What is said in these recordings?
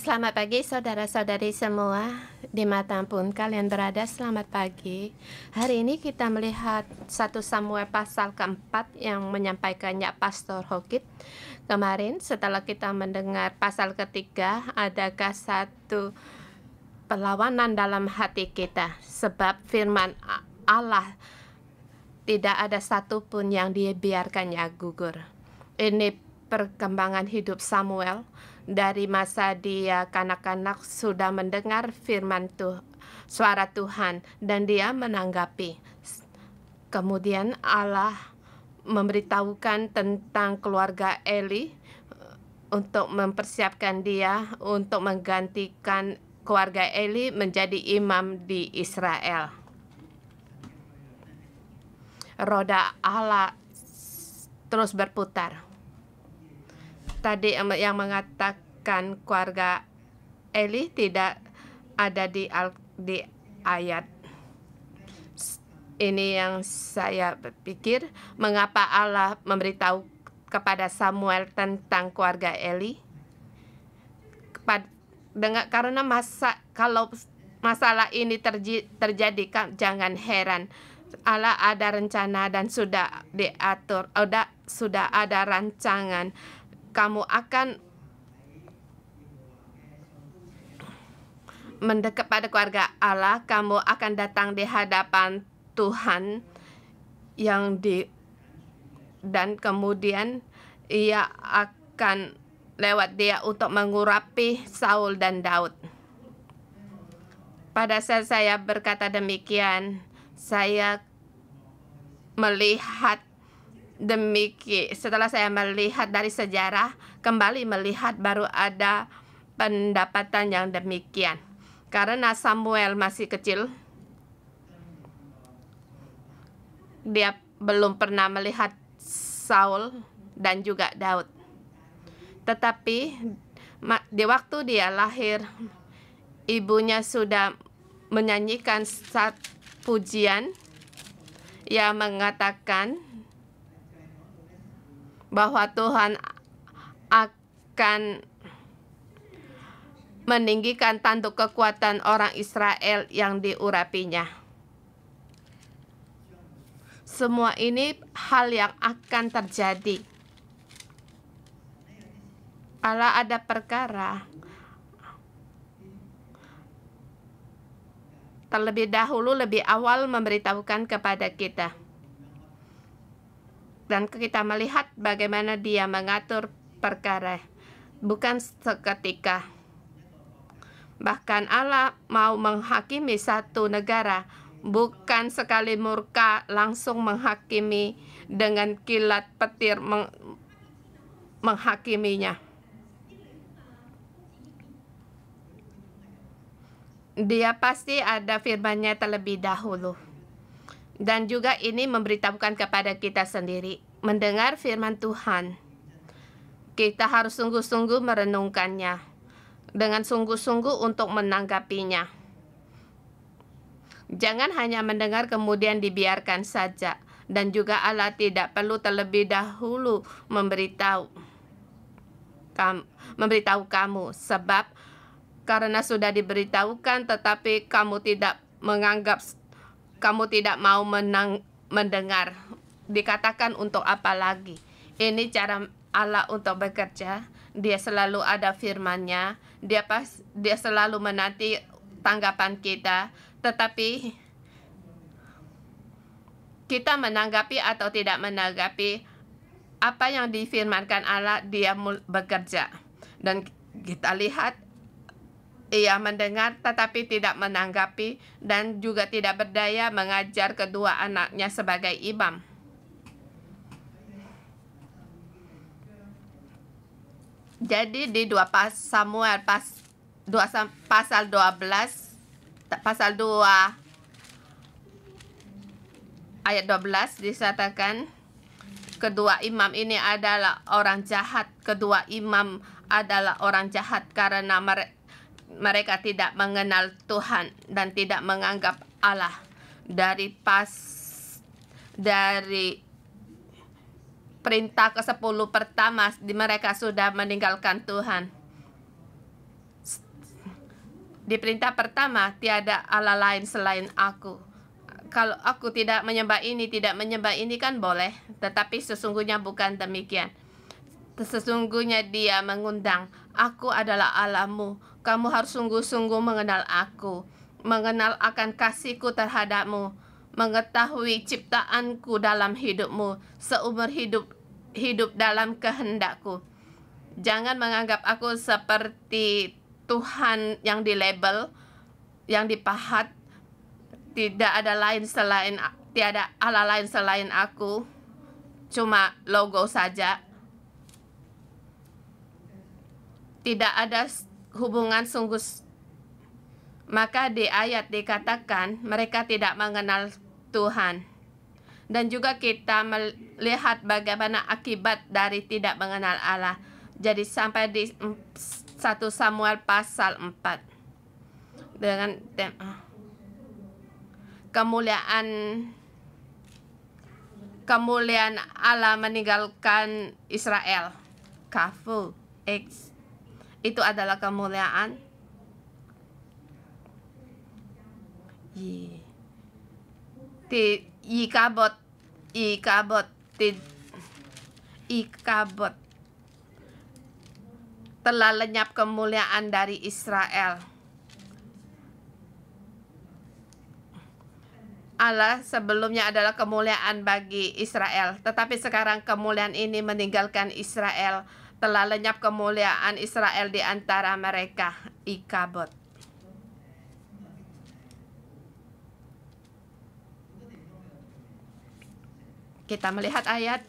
Selamat pagi saudara-saudari semua di pun kalian berada selamat pagi Hari ini kita melihat satu Samuel pasal keempat Yang menyampaikannya Pastor Hokit Kemarin setelah kita mendengar pasal ketiga Adakah satu perlawanan dalam hati kita Sebab firman Allah Tidak ada satupun yang dibiarkannya gugur Ini perkembangan hidup Samuel Samuel dari masa dia kanak-kanak sudah mendengar firman Tuh, suara Tuhan dan dia menanggapi. Kemudian Allah memberitahukan tentang keluarga Eli eh, untuk mempersiapkan dia untuk menggantikan keluarga Eli menjadi imam di Israel. Roda Allah terus berputar tadi yang mengatakan keluarga Eli tidak ada di al di ayat ini yang saya berpikir mengapa Allah memberitahu kepada Samuel tentang keluarga Eli dengan karena masa kalau masalah ini terji, terjadi kan, jangan heran Allah ada rencana dan sudah diatur ada oh, sudah ada rancangan kamu akan mendekat pada keluarga Allah, kamu akan datang di hadapan Tuhan yang di dan kemudian ia akan lewat dia untuk mengurapi Saul dan Daud. Pada saat saya berkata demikian, saya melihat Demikian setelah saya melihat dari sejarah kembali melihat baru ada pendapatan yang demikian. Karena Samuel masih kecil, dia belum pernah melihat Saul dan juga Daud. Tetapi di waktu dia lahir, ibunya sudah menyanyikan saat pujian yang mengatakan bahwa Tuhan akan meninggikan tanduk kekuatan orang Israel yang diurapinya. Semua ini hal yang akan terjadi. Allah ada perkara, terlebih dahulu lebih awal memberitahukan kepada kita dan kita melihat bagaimana dia mengatur perkara bukan seketika bahkan Allah mau menghakimi satu negara bukan sekali murka langsung menghakimi dengan kilat petir meng menghakiminya dia pasti ada firmannya terlebih dahulu dan juga ini memberitahukan kepada kita sendiri. Mendengar firman Tuhan. Kita harus sungguh-sungguh merenungkannya. Dengan sungguh-sungguh untuk menanggapinya. Jangan hanya mendengar kemudian dibiarkan saja. Dan juga Allah tidak perlu terlebih dahulu memberitahu kamu, memberitahu kamu sebab karena sudah diberitahukan tetapi kamu tidak menganggap kamu tidak mau menang, mendengar. Dikatakan untuk apa lagi? Ini cara Allah untuk bekerja. Dia selalu ada firmannya Dia pas dia selalu menanti tanggapan kita. Tetapi kita menanggapi atau tidak menanggapi apa yang difirmankan Allah, dia bekerja. Dan kita lihat ia mendengar tetapi tidak menanggapi dan juga tidak berdaya mengajar kedua anaknya sebagai imam. Jadi di dua pas Samuel pas dua pasal 12 pasal 2 ayat 12 disatakan kedua imam ini adalah orang jahat, kedua imam adalah orang jahat karena mereka mereka tidak mengenal Tuhan dan tidak menganggap Allah dari pas dari perintah ke-10 pertama di mereka sudah meninggalkan Tuhan. Di perintah pertama tiada Allah lain selain aku. Kalau aku tidak menyembah ini, tidak menyembah ini kan boleh, tetapi sesungguhnya bukan demikian. Sesungguhnya dia mengundang, aku adalah Allahmu kamu harus sungguh-sungguh mengenal aku, mengenal akan kasihku terhadapmu, mengetahui ciptaanku dalam hidupmu, seumur hidup hidup dalam kehendakku. Jangan menganggap aku seperti Tuhan yang di label, yang dipahat. Tidak ada lain selain tiada Allah lain selain aku. Cuma logo saja. Tidak ada hubungan sungguh maka di ayat dikatakan mereka tidak mengenal Tuhan dan juga kita melihat bagaimana akibat dari tidak mengenal Allah jadi sampai di 1 Samuel pasal 4 dengan ah. kemuliaan kemuliaan Allah meninggalkan Israel kafu X itu adalah kemuliaan. Di ikabot, ikabot, di ikabot. Telah lenyap kemuliaan dari Israel. Allah sebelumnya adalah kemuliaan bagi Israel, tetapi sekarang kemuliaan ini meninggalkan Israel telah lenyap kemuliaan Israel di antara mereka. Ikabot. Kita melihat ayat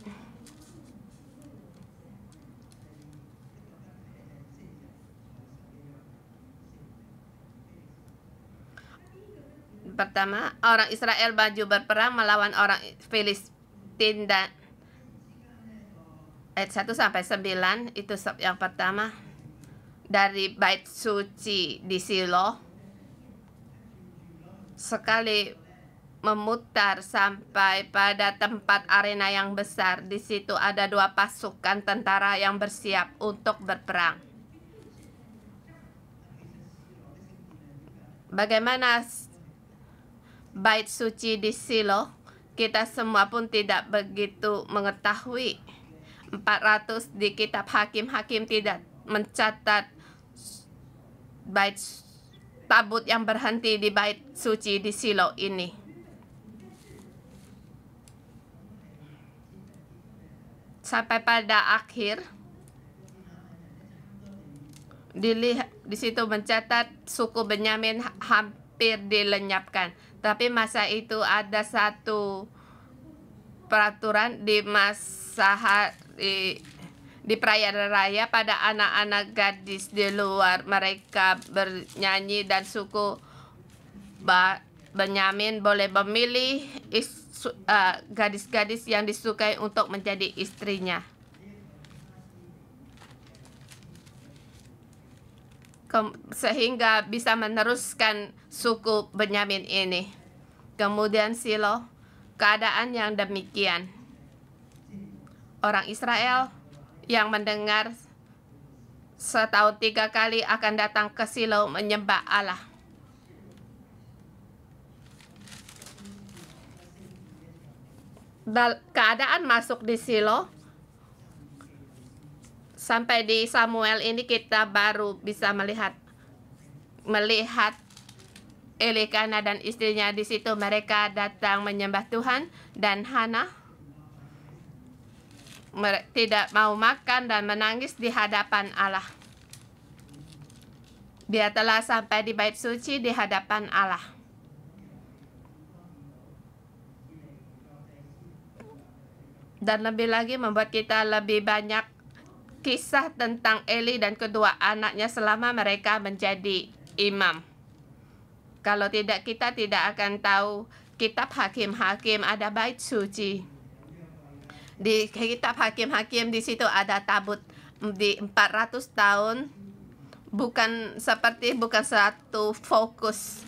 pertama orang Israel baju berperang melawan orang Filistin dan ayat 1 sampai 9 itu yang pertama dari bait suci di Silo sekali memutar sampai pada tempat arena yang besar di situ ada dua pasukan tentara yang bersiap untuk berperang bagaimana bait suci di Silo kita semua pun tidak begitu mengetahui 400 di kitab hakim-hakim tidak mencatat bait tabut yang berhenti di bait suci di silo ini. Sampai pada akhir dilihat di situ mencatat suku Benyamin hampir dilenyapkan. Tapi masa itu ada satu peraturan di masa di di perayaan raya pada anak-anak gadis di luar mereka bernyanyi dan suku ba Benyamin boleh memilih eh, gadis-gadis uh, yang disukai untuk menjadi istrinya. sehingga bisa meneruskan suku Benyamin ini. Kemudian Silo, keadaan yang demikian orang Israel yang mendengar setahun tiga kali akan datang ke Silo menyembah Allah. keadaan masuk di Silo sampai di Samuel ini kita baru bisa melihat melihat Elikana dan istrinya di situ mereka datang menyembah Tuhan dan Hana tidak mau makan dan menangis di hadapan Allah. Dia telah sampai di bait suci di hadapan Allah. Dan lebih lagi membuat kita lebih banyak kisah tentang Eli dan kedua anaknya selama mereka menjadi imam. Kalau tidak kita tidak akan tahu kitab hakim-hakim ada bait suci di kitab hakim-hakim di situ ada tabut di 400 tahun bukan seperti bukan satu fokus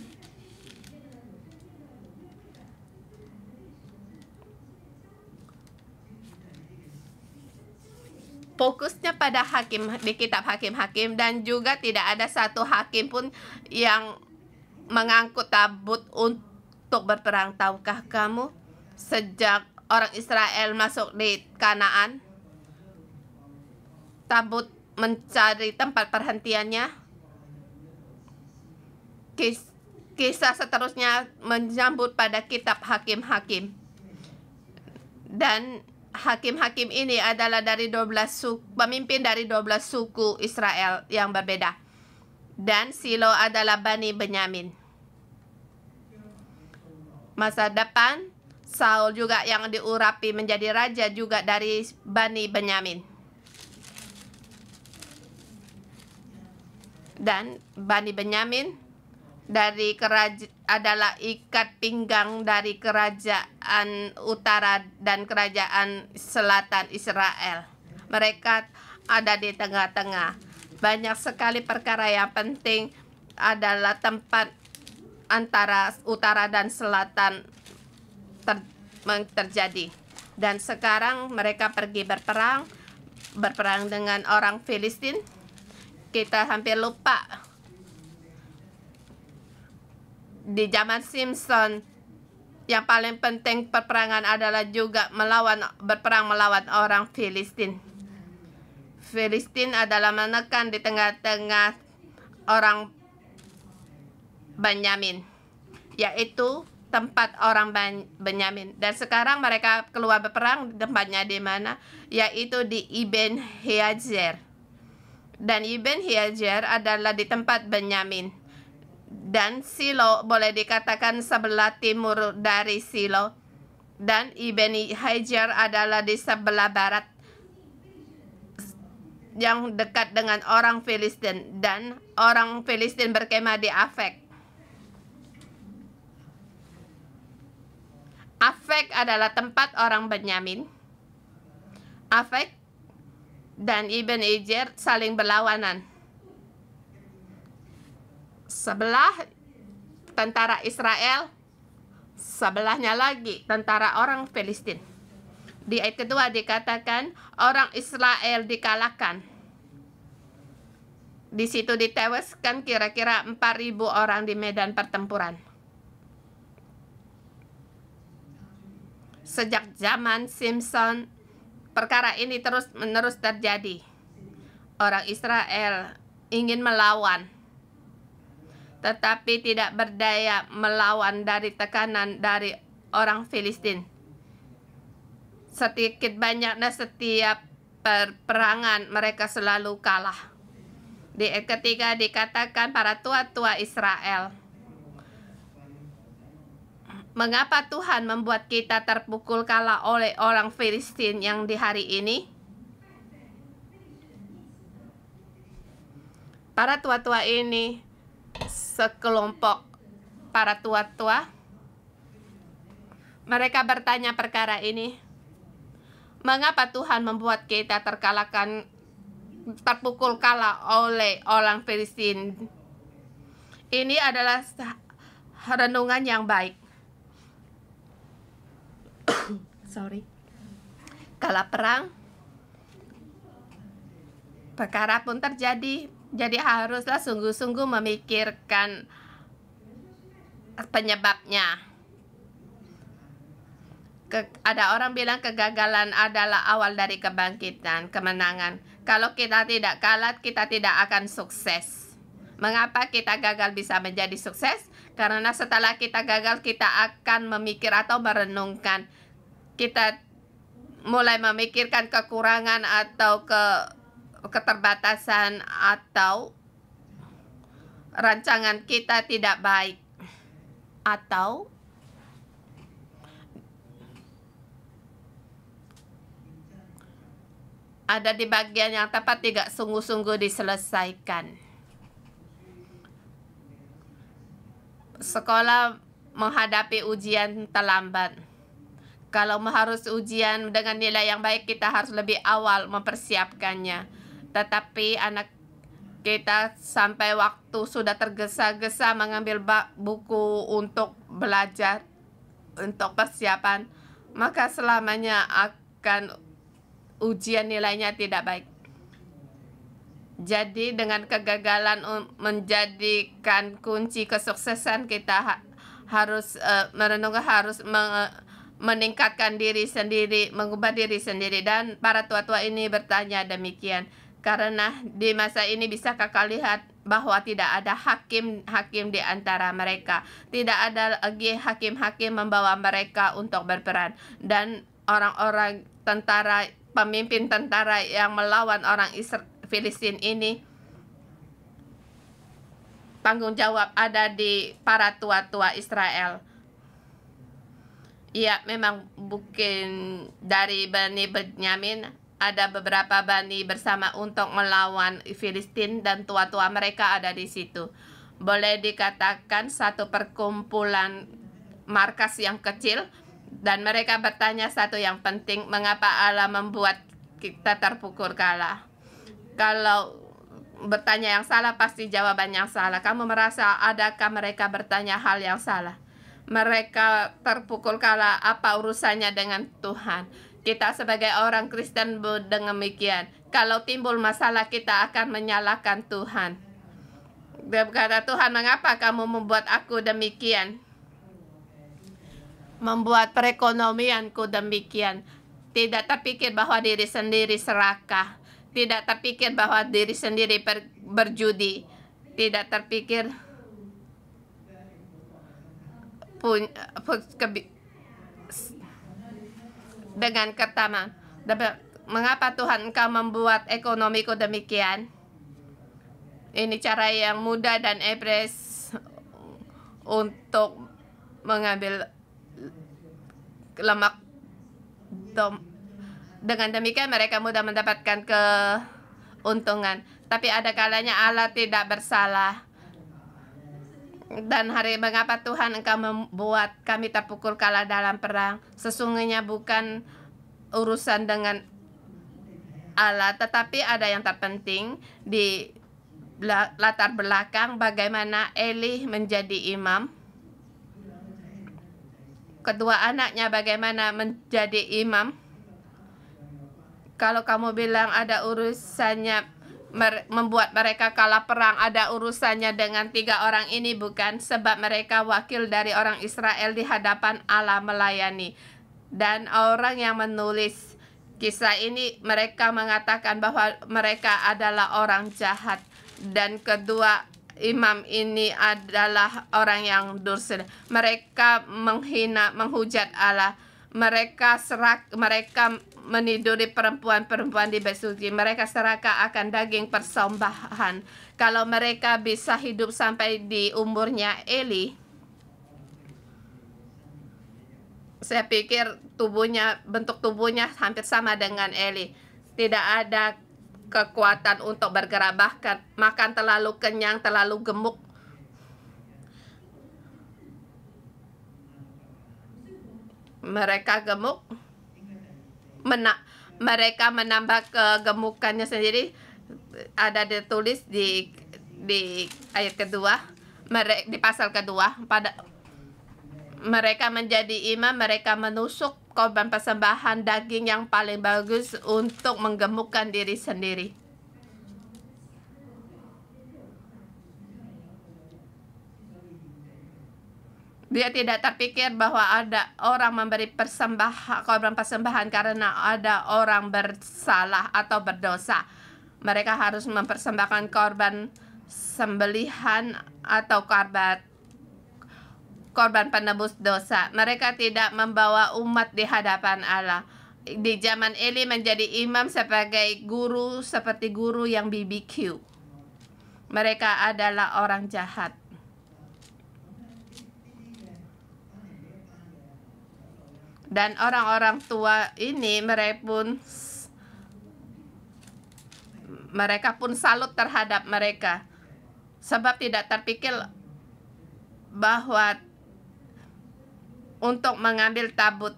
fokusnya pada hakim di kitab hakim-hakim dan juga tidak ada satu hakim pun yang mengangkut tabut untuk berperang tahukah kamu sejak orang Israel masuk di Kanaan. Tabut mencari tempat perhentiannya. kisah seterusnya menyambut pada kitab hakim-hakim. Dan hakim-hakim ini adalah dari 12 suku, pemimpin dari 12 suku Israel yang berbeda. Dan Silo adalah Bani Benyamin. Masa depan Saul juga yang diurapi menjadi raja juga dari Bani Benyamin. Dan Bani Benyamin dari keraja adalah ikat pinggang dari kerajaan utara dan kerajaan selatan Israel. Mereka ada di tengah-tengah. Banyak sekali perkara yang penting adalah tempat antara utara dan selatan terjadi. Dan sekarang mereka pergi berperang, berperang dengan orang Filistin. Kita hampir lupa di zaman Simpson yang paling penting perperangan adalah juga melawan berperang melawan orang Filistin. Filistin adalah menekan di tengah-tengah orang Benyamin, yaitu tempat orang Benyamin dan sekarang mereka keluar berperang tempatnya di mana yaitu di Iben Heazer dan Iben Heazer adalah di tempat Benyamin dan Silo boleh dikatakan sebelah timur dari Silo dan Iben Heazer adalah di sebelah barat yang dekat dengan orang Filistin dan orang Filistin berkemah di Afek Afek adalah tempat orang Benyamin. Afek dan Ibn Ejer saling berlawanan. Sebelah tentara Israel, sebelahnya lagi tentara orang Filistin. Di ayat kedua dikatakan orang Israel dikalahkan. Di situ ditewaskan kira-kira 4.000 orang di medan pertempuran. Sejak zaman Simpson, perkara ini terus-menerus terjadi. Orang Israel ingin melawan, tetapi tidak berdaya melawan dari tekanan dari orang Filistin. Sedikit banyaknya setiap perperangan mereka selalu kalah. Di ketika dikatakan para tua-tua Israel Mengapa Tuhan membuat kita terpukul kalah oleh orang Filistin yang di hari ini? Para tua-tua ini sekelompok para tua-tua. Mereka bertanya perkara ini. Mengapa Tuhan membuat kita terkalahkan terpukul kalah oleh orang Filistin? Ini adalah renungan yang baik sorry kala perang perkara pun terjadi jadi haruslah sungguh-sungguh memikirkan penyebabnya ke, ada orang bilang kegagalan adalah awal dari kebangkitan, kemenangan. Kalau kita tidak kalah, kita tidak akan sukses. Mengapa kita gagal bisa menjadi sukses? Karena setelah kita gagal, kita akan memikir atau merenungkan. Kita mulai memikirkan kekurangan atau ke keterbatasan atau rancangan kita tidak baik atau ada di bagian yang tepat tidak sungguh-sungguh diselesaikan. sekolah menghadapi ujian terlambat. Kalau harus ujian dengan nilai yang baik, kita harus lebih awal mempersiapkannya. Tetapi anak kita sampai waktu sudah tergesa-gesa mengambil buku untuk belajar, untuk persiapan, maka selamanya akan ujian nilainya tidak baik. Jadi dengan kegagalan menjadikan kunci kesuksesan kita ha harus uh, merenung harus me meningkatkan diri sendiri, mengubah diri sendiri dan para tua-tua ini bertanya demikian karena di masa ini bisa kakak lihat bahwa tidak ada hakim-hakim di antara mereka. Tidak ada lagi hakim-hakim membawa mereka untuk berperan. Dan orang-orang tentara, pemimpin tentara yang melawan orang Israel Filistin ini tanggung jawab ada di para tua-tua Israel. Iya, memang bukan dari Bani Benyamin ada beberapa bani bersama untuk melawan Filistin dan tua-tua mereka ada di situ. Boleh dikatakan satu perkumpulan markas yang kecil dan mereka bertanya satu yang penting, mengapa Allah membuat kita terpukul kalah? Kalau bertanya yang salah pasti jawaban yang salah. Kamu merasa adakah mereka bertanya hal yang salah? Mereka terpukul kala apa urusannya dengan Tuhan? Kita sebagai orang Kristen dengan demikian. Kalau timbul masalah kita akan menyalahkan Tuhan. Dia berkata, Tuhan mengapa kamu membuat aku demikian? Membuat perekonomianku demikian. Tidak terpikir bahwa diri sendiri serakah tidak terpikir bahwa diri sendiri ber, berjudi tidak terpikir pun, dengan pertama mengapa Tuhan engkau membuat ekonomiku demikian ini cara yang mudah dan ebres untuk mengambil lemak dengan demikian mereka mudah mendapatkan keuntungan. Tapi ada kalanya Allah tidak bersalah. Dan hari mengapa Tuhan engkau membuat kami terpukul kalah dalam perang? Sesungguhnya bukan urusan dengan Allah, tetapi ada yang terpenting di latar belakang bagaimana Eli menjadi imam. Kedua anaknya bagaimana menjadi imam kalau kamu bilang ada urusannya membuat mereka kalah perang ada urusannya dengan tiga orang ini bukan sebab mereka wakil dari orang Israel di hadapan Allah melayani dan orang yang menulis kisah ini mereka mengatakan bahwa mereka adalah orang jahat dan kedua imam ini adalah orang yang dursil mereka menghina menghujat Allah mereka serak mereka meniduri perempuan-perempuan di bait suci. Mereka seraka akan daging persembahan. Kalau mereka bisa hidup sampai di umurnya Eli, saya pikir tubuhnya bentuk tubuhnya hampir sama dengan Eli. Tidak ada kekuatan untuk bergerak bahkan makan terlalu kenyang, terlalu gemuk mereka gemuk mena mereka menambah kegemukannya sendiri ada ditulis di di ayat kedua mereka di pasal kedua pada mereka menjadi imam mereka menusuk korban persembahan daging yang paling bagus untuk menggemukkan diri sendiri Dia tidak terpikir bahwa ada orang memberi persembahan korban persembahan karena ada orang bersalah atau berdosa. Mereka harus mempersembahkan korban sembelihan atau korban korban penebus dosa. Mereka tidak membawa umat di hadapan Allah. Di zaman Eli menjadi imam sebagai guru seperti guru yang BBQ. Mereka adalah orang jahat. dan orang-orang tua ini mereka pun mereka pun salut terhadap mereka sebab tidak terpikir bahwa untuk mengambil tabut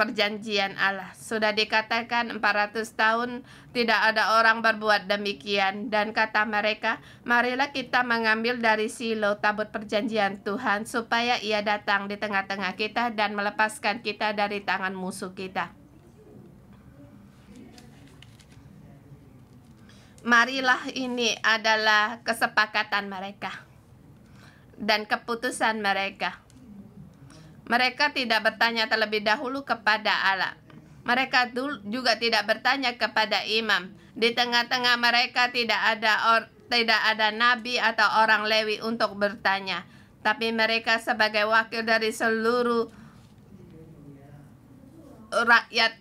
perjanjian Allah. Sudah dikatakan 400 tahun tidak ada orang berbuat demikian. Dan kata mereka, marilah kita mengambil dari silo tabut perjanjian Tuhan supaya ia datang di tengah-tengah kita dan melepaskan kita dari tangan musuh kita. Marilah ini adalah kesepakatan mereka dan keputusan mereka mereka tidak bertanya terlebih dahulu kepada Allah. Mereka juga tidak bertanya kepada imam. Di tengah-tengah mereka tidak ada or, tidak ada nabi atau orang Lewi untuk bertanya, tapi mereka sebagai wakil dari seluruh rakyat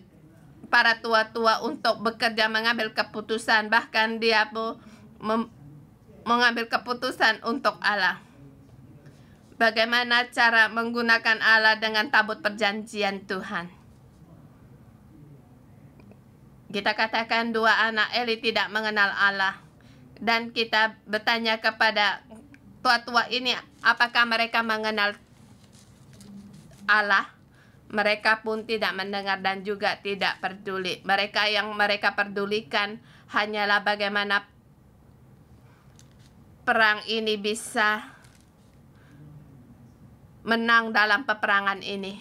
para tua-tua untuk bekerja mengambil keputusan bahkan dia pun mengambil keputusan untuk Allah. Bagaimana cara menggunakan Allah dengan tabut perjanjian Tuhan? Kita katakan dua anak Eli tidak mengenal Allah. Dan kita bertanya kepada tua-tua ini, apakah mereka mengenal Allah? Mereka pun tidak mendengar dan juga tidak peduli. Mereka yang mereka pedulikan hanyalah bagaimana perang ini bisa menang dalam peperangan ini.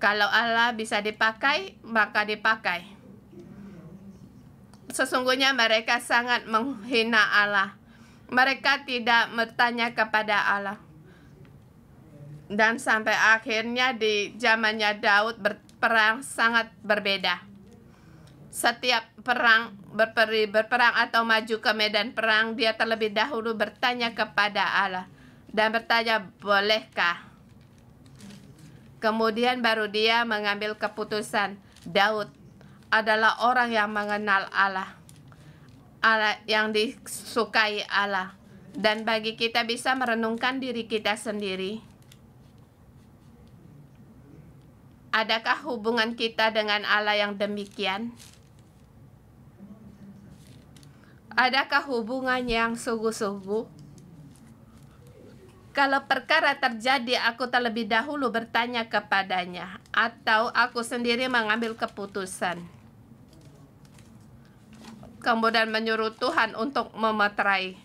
Kalau Allah bisa dipakai, maka dipakai. Sesungguhnya mereka sangat menghina Allah. Mereka tidak bertanya kepada Allah. Dan sampai akhirnya di zamannya Daud berperang sangat berbeda. Setiap perang berperi, berperang atau maju ke medan perang, dia terlebih dahulu bertanya kepada Allah dan bertanya, "Bolehkah?" Kemudian baru dia mengambil keputusan. Daud adalah orang yang mengenal Allah. Allah yang disukai Allah. Dan bagi kita bisa merenungkan diri kita sendiri. Adakah hubungan kita dengan Allah yang demikian? Adakah hubungan yang sungguh-sungguh? Kalau perkara terjadi, aku terlebih dahulu bertanya kepadanya, atau aku sendiri mengambil keputusan. Kemudian menyuruh Tuhan untuk memeterai.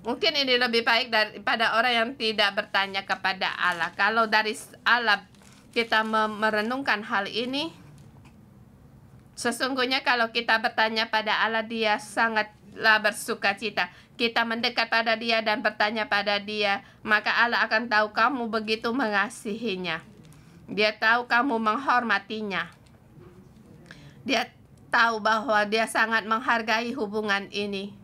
Mungkin ini lebih baik daripada orang yang tidak bertanya kepada Allah. Kalau dari Allah kita merenungkan hal ini, Sesungguhnya kalau kita bertanya pada Allah dia sangatlah bersuka cita. Kita mendekat pada dia dan bertanya pada dia, maka Allah akan tahu kamu begitu mengasihinya. Dia tahu kamu menghormatinya. Dia tahu bahwa dia sangat menghargai hubungan ini.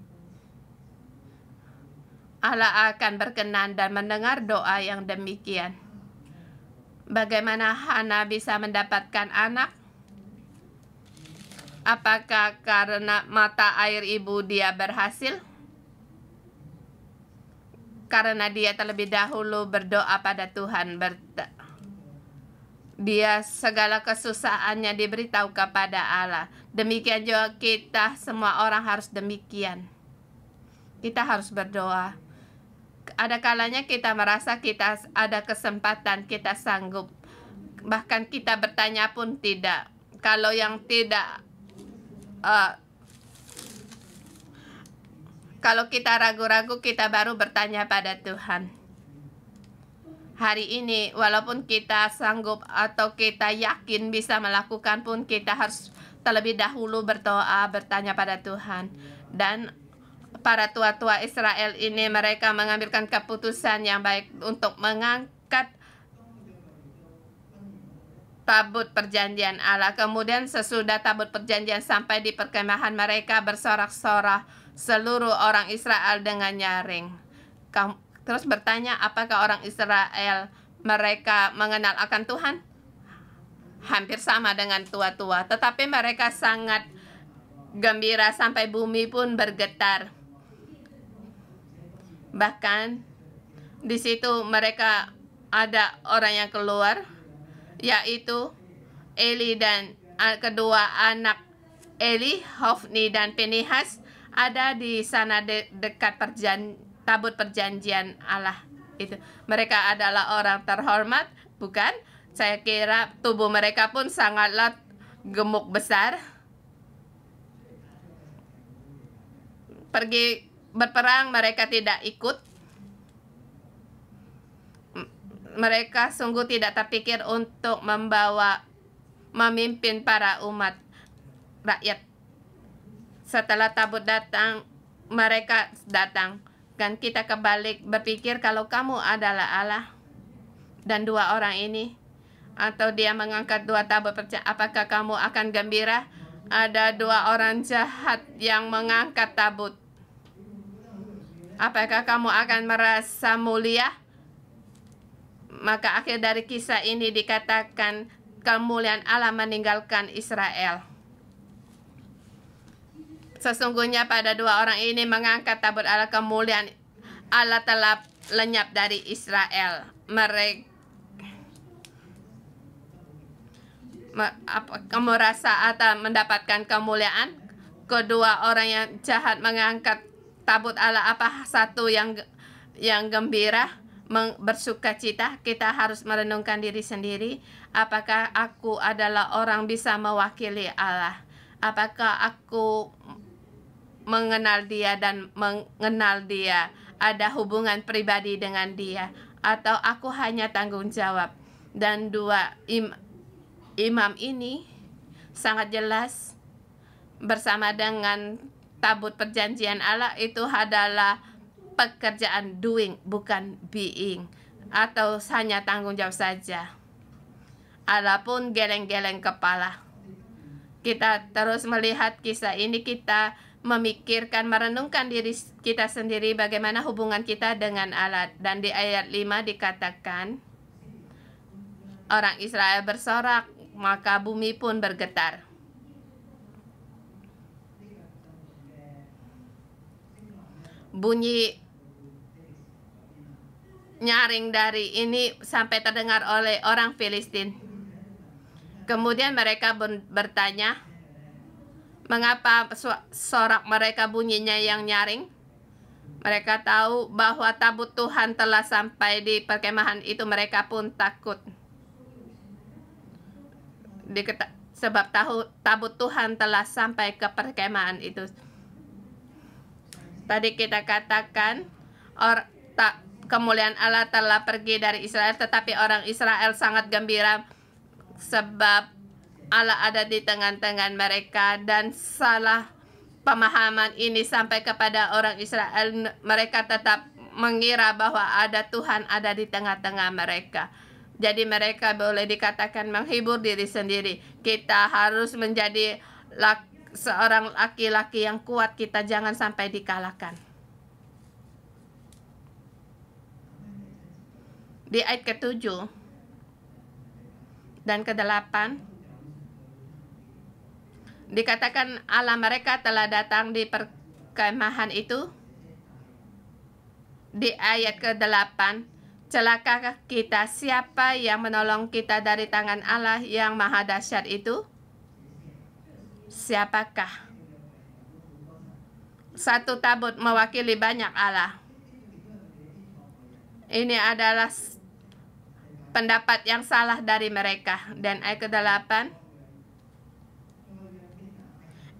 Allah akan berkenan dan mendengar doa yang demikian. Bagaimana Hana bisa mendapatkan anak? Apakah karena mata air ibu dia berhasil? Karena dia terlebih dahulu berdoa pada Tuhan, dia segala kesusahannya diberitahu kepada Allah. Demikian juga kita semua orang harus demikian. Kita harus berdoa. Ada kalanya kita merasa kita ada kesempatan, kita sanggup. Bahkan kita bertanya pun tidak. Kalau yang tidak Eh, kalau kita ragu-ragu kita baru bertanya pada Tuhan hari ini walaupun kita sanggup atau kita yakin bisa melakukan pun kita harus terlebih dahulu berdoa bertanya pada Tuhan dan para tua-tua Israel ini mereka mengambilkan keputusan yang baik untuk mengangkat tabut perjanjian Allah. Kemudian sesudah tabut perjanjian sampai di perkemahan mereka bersorak-sorak seluruh orang Israel dengan nyaring. Terus bertanya apakah orang Israel mereka mengenal akan Tuhan? Hampir sama dengan tua-tua, tetapi mereka sangat gembira sampai bumi pun bergetar. Bahkan di situ mereka ada orang yang keluar yaitu Eli dan eh, kedua anak Eli, Hofni dan Penihas ada di sana de dekat perjan tabut perjanjian Allah itu. Mereka adalah orang terhormat, bukan? Saya kira tubuh mereka pun sangatlah gemuk besar. Pergi berperang mereka tidak ikut mereka sungguh tidak terpikir untuk membawa memimpin para umat rakyat. Setelah tabut datang, mereka datang dan kita kebalik berpikir kalau kamu adalah Allah dan dua orang ini atau dia mengangkat dua tabut percaya apakah kamu akan gembira ada dua orang jahat yang mengangkat tabut apakah kamu akan merasa mulia maka akhir dari kisah ini dikatakan kemuliaan Allah meninggalkan Israel. Sesungguhnya pada dua orang ini mengangkat tabut Allah kemuliaan Allah telah lenyap dari Israel. Mereka merasa atau mendapatkan kemuliaan kedua orang yang jahat mengangkat tabut Allah apa satu yang yang gembira bersuka cita, kita harus merenungkan diri sendiri. Apakah aku adalah orang bisa mewakili Allah? Apakah aku mengenal Dia dan mengenal Dia? Ada hubungan pribadi dengan Dia, atau aku hanya tanggung jawab? Dan dua im imam ini sangat jelas bersama dengan tabut perjanjian Allah itu adalah pekerjaan doing bukan being atau hanya tanggung jawab saja. Adapun geleng-geleng kepala. Kita terus melihat kisah ini kita memikirkan merenungkan diri kita sendiri bagaimana hubungan kita dengan alat. dan di ayat 5 dikatakan orang Israel bersorak maka bumi pun bergetar. Bunyi nyaring dari ini sampai terdengar oleh orang Filistin. Kemudian mereka bertanya, mengapa sorak mereka bunyinya yang nyaring? Mereka tahu bahwa tabut Tuhan telah sampai di perkemahan itu, mereka pun takut. Diketa sebab tahu tabut Tuhan telah sampai ke perkemahan itu. Tadi kita katakan or, ta, kemuliaan Allah telah pergi dari Israel tetapi orang Israel sangat gembira sebab Allah ada di tengah-tengah mereka dan salah pemahaman ini sampai kepada orang Israel mereka tetap mengira bahwa ada Tuhan ada di tengah-tengah mereka. Jadi mereka boleh dikatakan menghibur diri sendiri. Kita harus menjadi laki, seorang laki-laki yang kuat. Kita jangan sampai dikalahkan. di ayat ke-7 dan ke-8 dikatakan Allah mereka telah datang di perkemahan itu di ayat ke-8 celaka kita siapa yang menolong kita dari tangan Allah yang maha dahsyat itu siapakah satu tabut mewakili banyak Allah ini adalah pendapat yang salah dari mereka. Dan ayat ke-8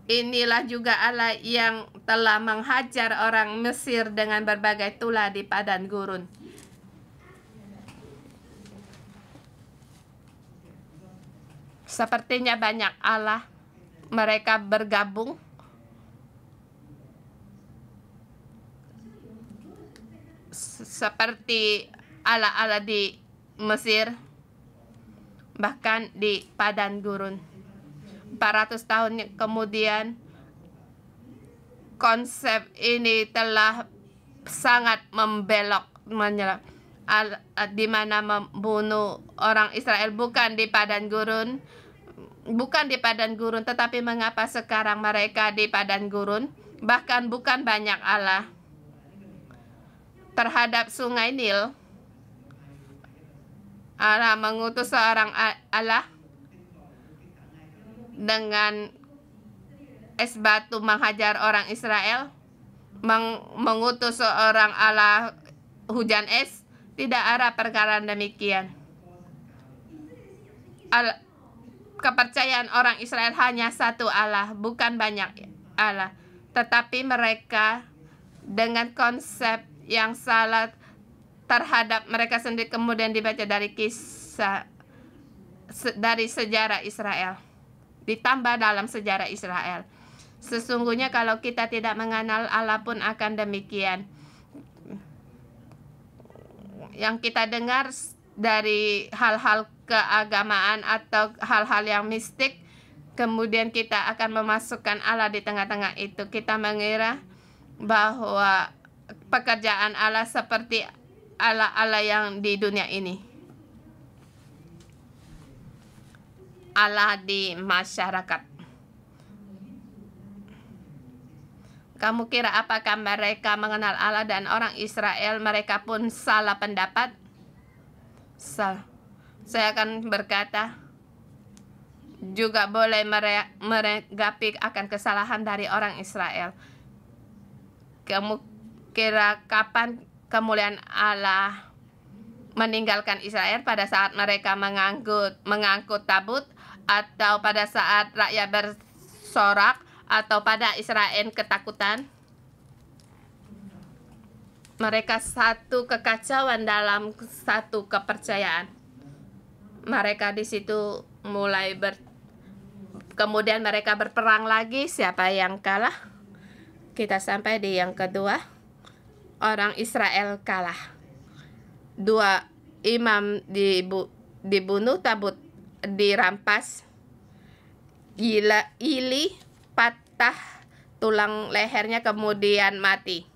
Inilah juga Allah yang telah menghajar orang Mesir dengan berbagai tulah di padan gurun. Sepertinya banyak Allah mereka bergabung seperti ala-ala di Mesir, bahkan di padan gurun. 400 tahun kemudian, konsep ini telah sangat membelok menyerap eh, di mana membunuh orang Israel bukan di padan gurun bukan di padan gurun tetapi mengapa sekarang mereka di padan gurun bahkan bukan banyak Allah terhadap sungai Nil Allah mengutus seorang Allah dengan es batu menghajar orang Israel meng mengutus seorang Allah hujan es tidak ada perkara demikian Al kepercayaan orang Israel hanya satu Allah bukan banyak Allah tetapi mereka dengan konsep yang salah terhadap mereka sendiri kemudian dibaca dari kisah se, dari sejarah Israel ditambah dalam sejarah Israel sesungguhnya kalau kita tidak mengenal Allah pun akan demikian yang kita dengar dari hal-hal keagamaan atau hal-hal yang mistik kemudian kita akan memasukkan Allah di tengah-tengah itu kita mengira bahwa pekerjaan Allah seperti Ala-ala yang di dunia ini. Allah di masyarakat. Kamu kira apakah mereka mengenal Allah dan orang Israel mereka pun salah pendapat? Salah. Saya akan berkata, juga boleh meregapi akan kesalahan dari orang Israel. Kamu kira kapan kemuliaan Allah meninggalkan Israel pada saat mereka mengangkut mengangkut tabut atau pada saat rakyat bersorak atau pada Israel ketakutan mereka satu kekacauan dalam satu kepercayaan mereka di situ mulai ber kemudian mereka berperang lagi siapa yang kalah kita sampai di yang kedua orang Israel kalah. Dua imam dibu dibunuh, tabut dirampas, gila ili patah tulang lehernya kemudian mati.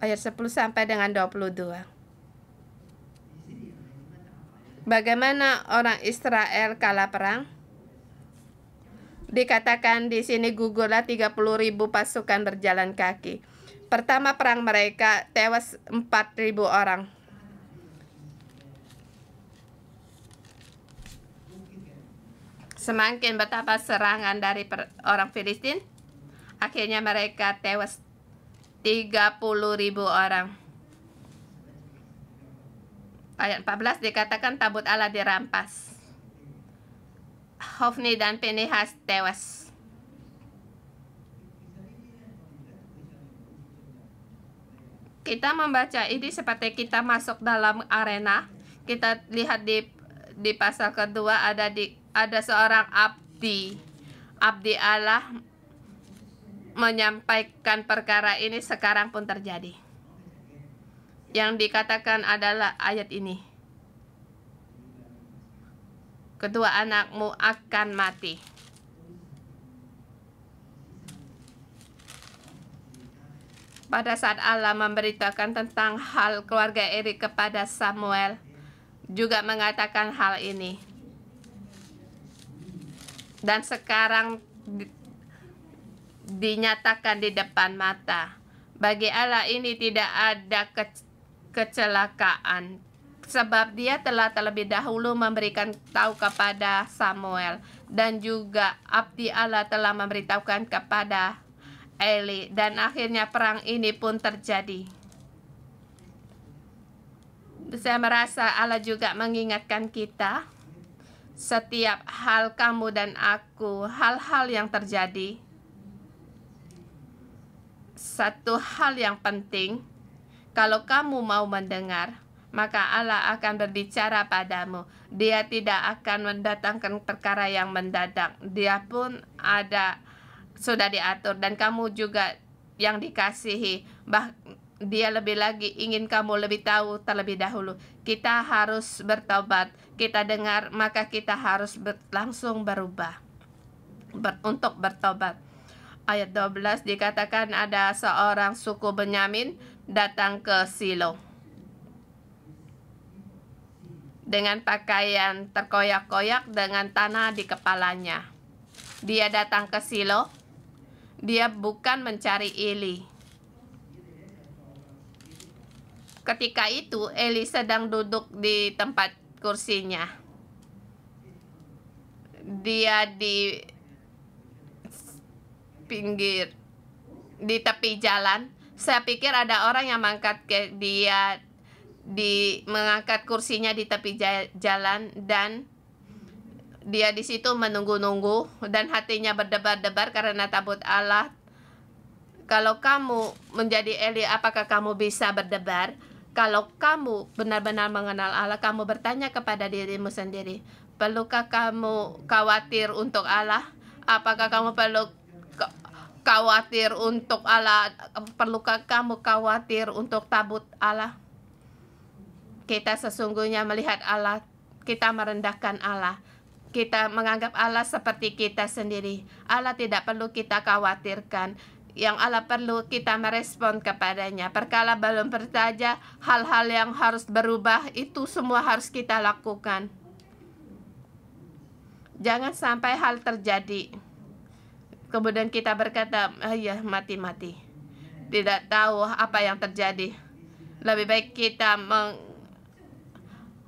Ayat 10 sampai dengan 22 bagaimana orang Israel kalah perang? Dikatakan di sini gugurlah 30.000 pasukan berjalan kaki. Pertama perang mereka tewas 4.000 orang. Semakin betapa serangan dari orang Filistin, akhirnya mereka tewas 30.000 orang. Ayat 14 dikatakan tabut Allah dirampas. Hofni dan Pinehas tewas. Kita membaca ini seperti kita masuk dalam arena. Kita lihat di di pasal kedua ada di ada seorang abdi. Abdi Allah menyampaikan perkara ini sekarang pun terjadi. Yang dikatakan adalah ayat ini kedua anakmu akan mati. Pada saat Allah memberitakan tentang hal keluarga Eri kepada Samuel, juga mengatakan hal ini. Dan sekarang dinyatakan di depan mata. Bagi Allah ini tidak ada kecelakaan, sebab dia telah terlebih dahulu memberikan tahu kepada Samuel dan juga abdi Allah telah memberitahukan kepada Eli dan akhirnya perang ini pun terjadi. Saya merasa Allah juga mengingatkan kita setiap hal kamu dan aku, hal-hal yang terjadi. Satu hal yang penting, kalau kamu mau mendengar, maka Allah akan berbicara padamu. Dia tidak akan mendatangkan perkara yang mendadak. Dia pun ada sudah diatur dan kamu juga yang dikasihi. Bah dia lebih lagi ingin kamu lebih tahu terlebih dahulu. Kita harus bertobat. Kita dengar maka kita harus ber, langsung berubah ber, untuk bertobat. Ayat 12 dikatakan ada seorang suku Benyamin datang ke Silo dengan pakaian terkoyak-koyak dengan tanah di kepalanya. Dia datang ke Silo. Dia bukan mencari Eli. Ketika itu, Eli sedang duduk di tempat kursinya. Dia di pinggir, di tepi jalan. Saya pikir ada orang yang mengangkat ke dia di mengangkat kursinya di tepi jalan dan dia di situ menunggu-nunggu dan hatinya berdebar-debar karena tabut Allah. Kalau kamu menjadi Eli, apakah kamu bisa berdebar? Kalau kamu benar-benar mengenal Allah, kamu bertanya kepada dirimu sendiri, perlukah kamu khawatir untuk Allah? Apakah kamu perlu khawatir untuk Allah? Perlukah kamu khawatir untuk tabut Allah? kita sesungguhnya melihat Allah, kita merendahkan Allah. Kita menganggap Allah seperti kita sendiri. Allah tidak perlu kita khawatirkan yang Allah perlu kita merespon kepadanya. Perkala belum bertaja, hal-hal yang harus berubah itu semua harus kita lakukan. Jangan sampai hal terjadi. Kemudian kita berkata, ayah ya mati-mati. Tidak tahu apa yang terjadi. Lebih baik kita meng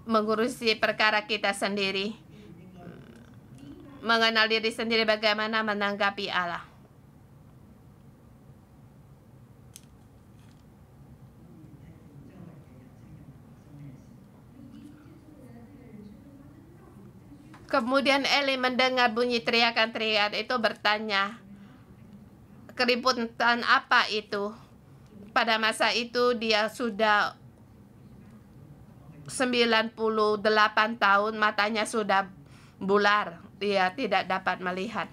mengurusi perkara kita sendiri. Mengenal diri sendiri bagaimana menanggapi Allah. Kemudian Eli mendengar bunyi teriakan-teriakan itu bertanya, keributan apa itu? Pada masa itu dia sudah 98 tahun matanya sudah bular. Dia tidak dapat melihat.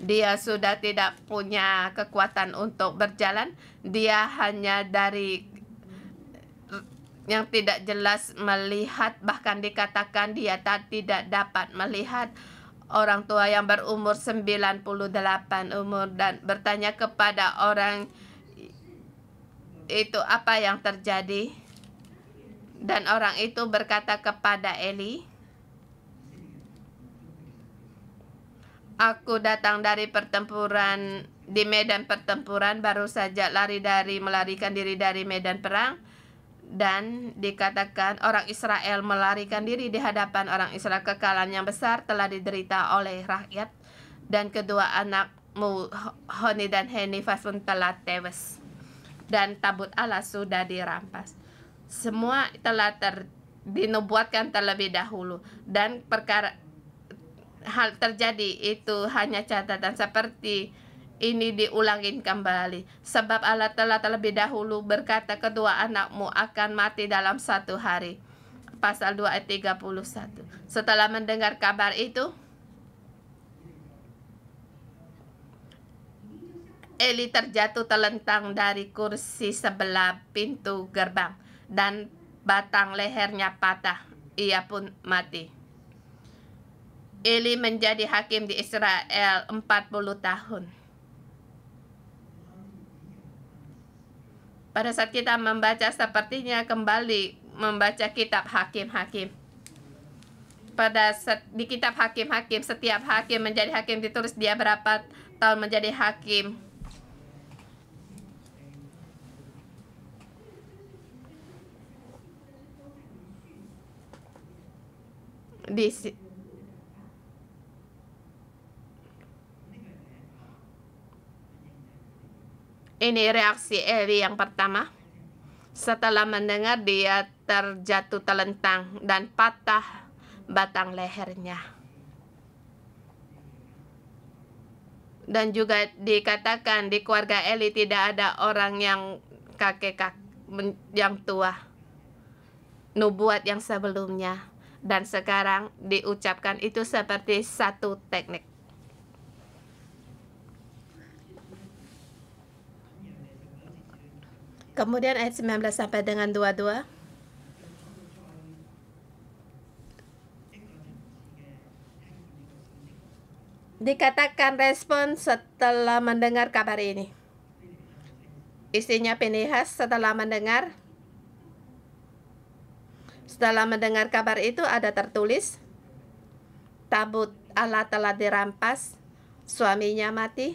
Dia sudah tidak punya kekuatan untuk berjalan. Dia hanya dari yang tidak jelas melihat bahkan dikatakan dia tak, tidak dapat melihat orang tua yang berumur 98 umur dan bertanya kepada orang itu apa yang terjadi dan orang itu berkata kepada Eli, Aku datang dari pertempuran di medan pertempuran baru saja lari dari melarikan diri dari medan perang dan dikatakan orang Israel melarikan diri di hadapan orang Israel kekalahan yang besar telah diderita oleh rakyat dan kedua anakmu Honi dan Henifas pun telah tewas dan tabut Allah sudah dirampas semua telah ter dinubuatkan terlebih dahulu dan perkara hal terjadi itu hanya catatan seperti ini diulangin kembali sebab Allah telah terlebih dahulu berkata kedua anakmu akan mati dalam satu hari pasal 2 ayat 31 setelah mendengar kabar itu Eli terjatuh telentang dari kursi sebelah pintu gerbang dan batang lehernya patah. Ia pun mati. Eli menjadi hakim di Israel 40 tahun. Pada saat kita membaca sepertinya kembali membaca kitab hakim-hakim. Pada set, di kitab hakim-hakim setiap hakim menjadi hakim ditulis dia berapa tahun menjadi hakim di ini reaksi Eli yang pertama setelah mendengar dia terjatuh telentang dan patah batang lehernya dan juga dikatakan di keluarga Eli tidak ada orang yang kakek kakek yang tua nubuat yang sebelumnya dan sekarang diucapkan itu seperti satu teknik. Kemudian ayat 19 sampai dengan 22. Dikatakan respon setelah mendengar kabar ini. Istrinya penihas setelah mendengar setelah mendengar kabar itu ada tertulis tabut Allah telah dirampas, suaminya mati,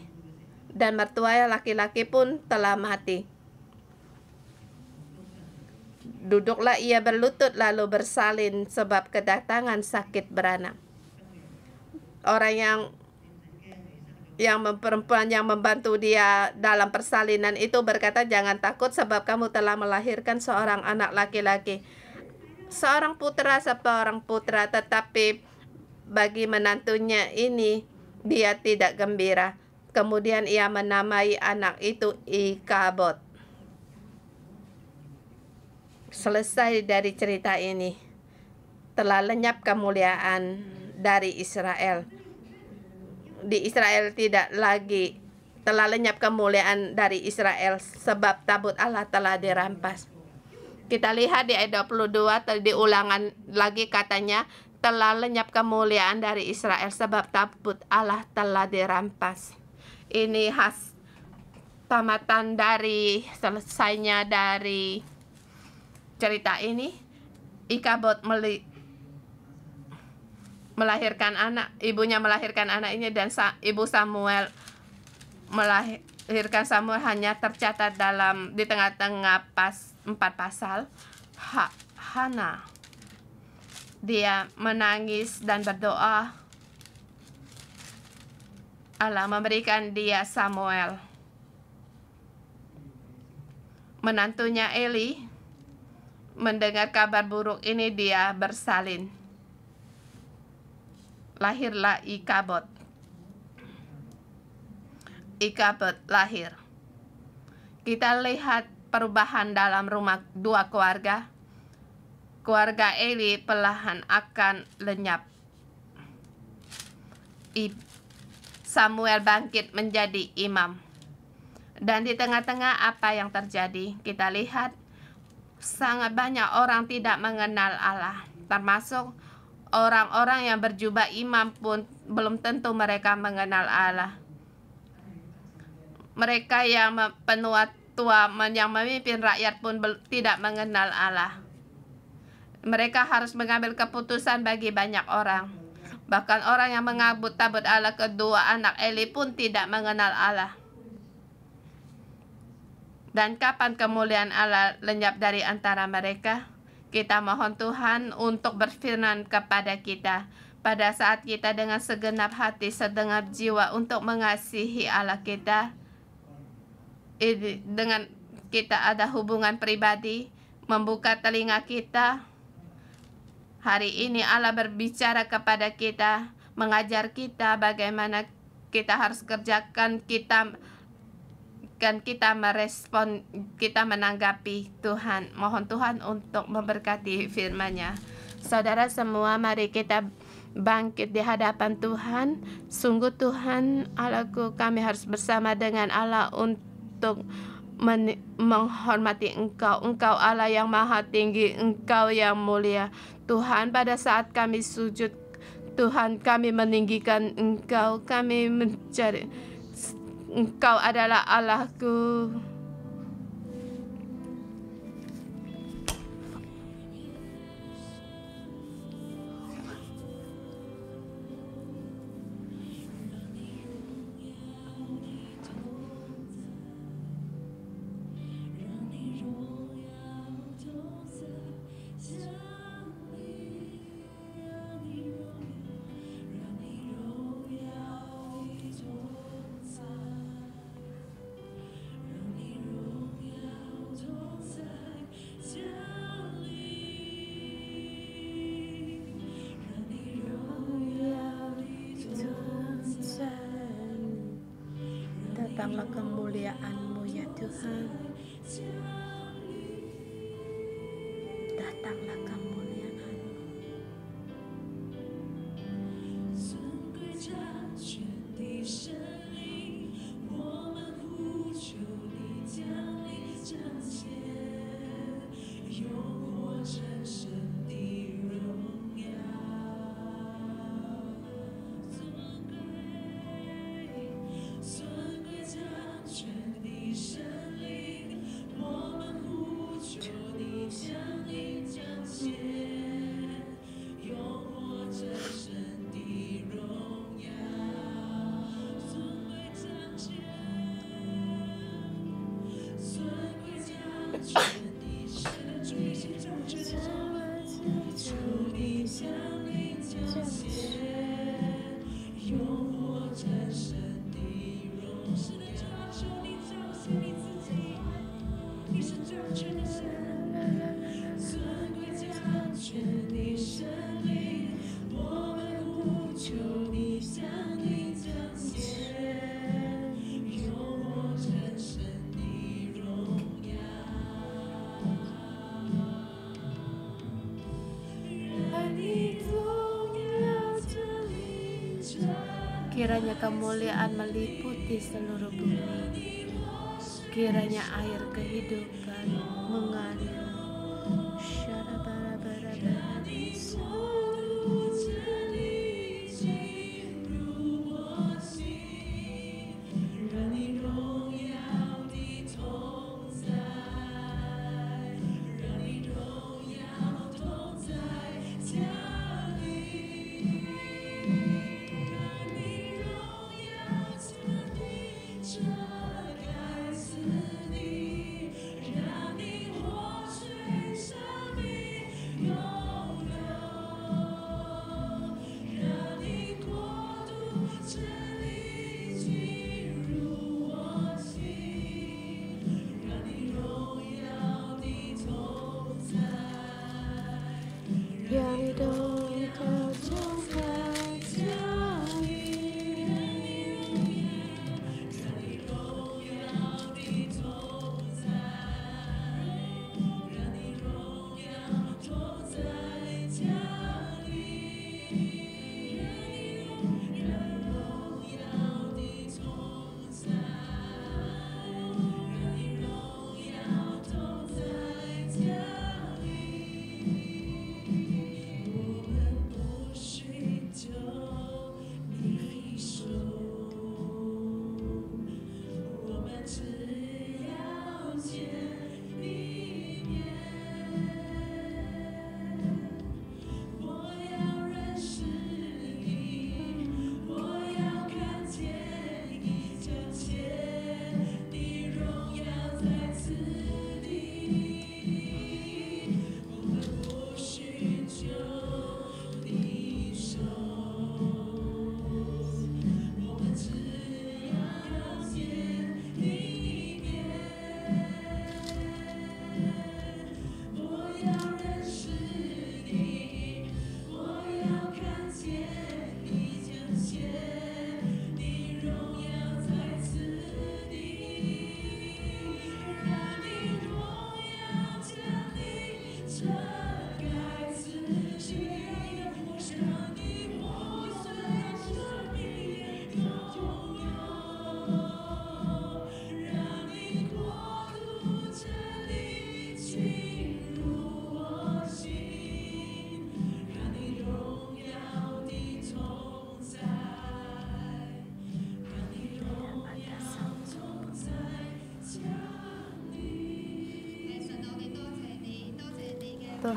dan mertuanya laki-laki pun telah mati. Duduklah ia berlutut lalu bersalin sebab kedatangan sakit beranak. Orang yang yang perempuan yang membantu dia dalam persalinan itu berkata jangan takut sebab kamu telah melahirkan seorang anak laki-laki seorang putra seorang putra tetapi bagi menantunya ini dia tidak gembira. Kemudian ia menamai anak itu Ikabot. Selesai dari cerita ini, telah lenyap kemuliaan dari Israel. Di Israel tidak lagi telah lenyap kemuliaan dari Israel sebab tabut Allah telah dirampas. Kita lihat di ayat 22 tadi ulangan lagi katanya telah lenyap kemuliaan dari Israel sebab tabut Allah telah dirampas. Ini khas tamatan dari selesainya dari cerita ini. Ikabot meli melahirkan anak, ibunya melahirkan anak ini dan sa ibu Samuel melahirkan Samuel hanya tercatat dalam di tengah-tengah pas empat pasal ha Hana dia menangis dan berdoa Allah memberikan dia Samuel menantunya Eli mendengar kabar buruk ini dia bersalin lahirlah Ikabot Ikabot lahir kita lihat perubahan dalam rumah dua keluarga, keluarga Eli perlahan akan lenyap. Samuel bangkit menjadi imam. Dan di tengah-tengah apa yang terjadi, kita lihat sangat banyak orang tidak mengenal Allah, termasuk orang-orang yang berjubah imam pun belum tentu mereka mengenal Allah. Mereka yang penuat tua yang memimpin rakyat pun tidak mengenal Allah. Mereka harus mengambil keputusan bagi banyak orang. Bahkan orang yang mengabut tabut Allah kedua anak Eli pun tidak mengenal Allah. Dan kapan kemuliaan Allah lenyap dari antara mereka? Kita mohon Tuhan untuk berfirman kepada kita pada saat kita dengan segenap hati, segenap jiwa untuk mengasihi Allah kita dengan kita ada hubungan pribadi, membuka telinga kita. Hari ini Allah berbicara kepada kita, mengajar kita bagaimana kita harus kerjakan kita kan kita merespon, kita menanggapi Tuhan. Mohon Tuhan untuk memberkati firman-Nya. Saudara semua, mari kita bangkit di hadapan Tuhan. Sungguh Tuhan, Allahku, kami harus bersama dengan Allah untuk untuk men- menghormati Engkau, Engkau Allah yang Maha Tinggi, Engkau yang mulia. Tuhan, pada saat kami sujud, Tuhan, kami meninggikan Engkau, kami mencari Engkau adalah Allahku. Kiranya kemuliaan meliputi seluruh bumi. Kiranya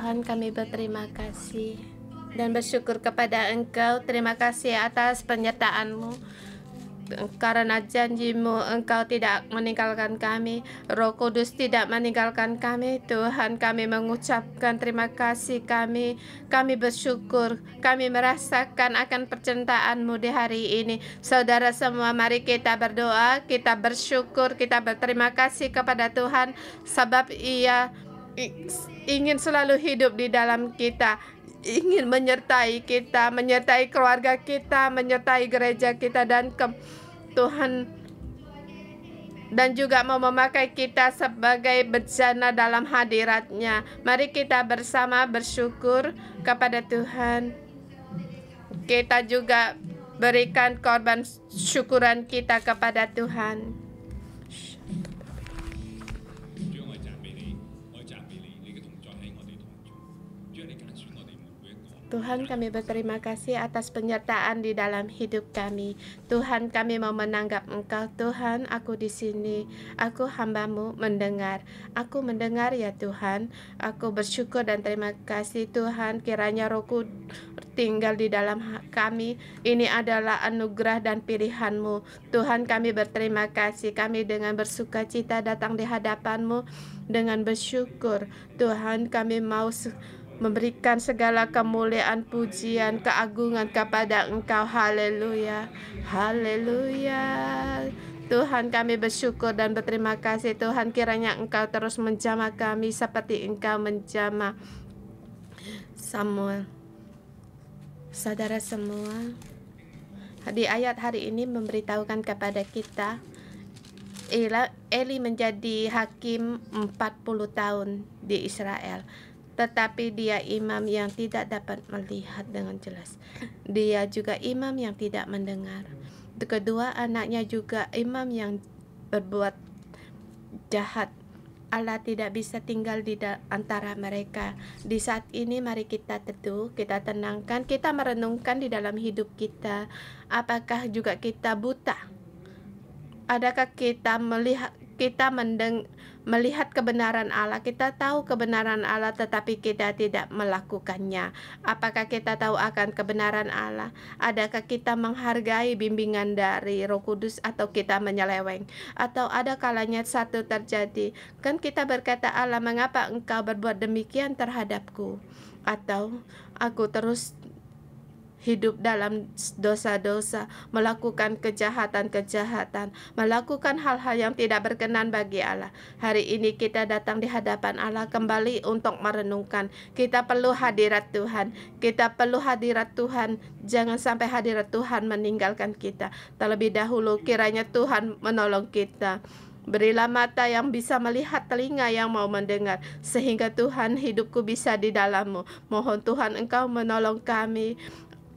Tuhan kami berterima kasih dan bersyukur kepada Engkau. Terima kasih atas penyertaanmu karena janjimu engkau tidak meninggalkan kami roh kudus tidak meninggalkan kami Tuhan kami mengucapkan terima kasih kami kami bersyukur kami merasakan akan percintaanmu di hari ini saudara semua mari kita berdoa kita bersyukur kita berterima kasih kepada Tuhan sebab ia ingin selalu hidup di dalam kita ingin menyertai kita, menyertai keluarga kita, menyertai gereja kita dan ke Tuhan dan juga mau memakai kita sebagai bejana dalam hadiratnya. Mari kita bersama bersyukur kepada Tuhan. Kita juga berikan korban syukuran kita kepada Tuhan. Tuhan kami berterima kasih atas penyertaan di dalam hidup kami. Tuhan kami mau menanggap Engkau. Tuhan aku di sini. Aku hambamu mendengar. Aku mendengar ya Tuhan. Aku bersyukur dan terima kasih Tuhan kiranya rohku tinggal di dalam kami. Ini adalah anugerah dan pilihanmu. Tuhan kami berterima kasih. Kami dengan bersuka cita datang di hadapanmu dengan bersyukur. Tuhan kami mau memberikan segala kemuliaan, pujian, keagungan kepada Engkau. Haleluya. Haleluya. Tuhan kami bersyukur dan berterima kasih Tuhan kiranya Engkau terus menjamah kami seperti Engkau menjamah Samuel. Saudara semua, di ayat hari ini memberitahukan kepada kita Eli menjadi hakim 40 tahun di Israel tetapi dia imam yang tidak dapat melihat dengan jelas. Dia juga imam yang tidak mendengar. Kedua anaknya juga imam yang berbuat jahat. Allah tidak bisa tinggal di antara mereka. Di saat ini mari kita teduh, kita tenangkan, kita merenungkan di dalam hidup kita. Apakah juga kita buta adakah kita melihat kita mendeng, melihat kebenaran Allah, kita tahu kebenaran Allah tetapi kita tidak melakukannya. Apakah kita tahu akan kebenaran Allah? Adakah kita menghargai bimbingan dari Roh Kudus atau kita menyeleweng? Atau ada kalanya satu terjadi, kan kita berkata Allah, mengapa engkau berbuat demikian terhadapku? Atau aku terus hidup dalam dosa-dosa, melakukan kejahatan-kejahatan, melakukan hal-hal yang tidak berkenan bagi Allah. Hari ini kita datang di hadapan Allah kembali untuk merenungkan. Kita perlu hadirat Tuhan. Kita perlu hadirat Tuhan. Jangan sampai hadirat Tuhan meninggalkan kita. Terlebih dahulu kiranya Tuhan menolong kita. Berilah mata yang bisa melihat, telinga yang mau mendengar, sehingga Tuhan hidupku bisa di dalammu. Mohon Tuhan Engkau menolong kami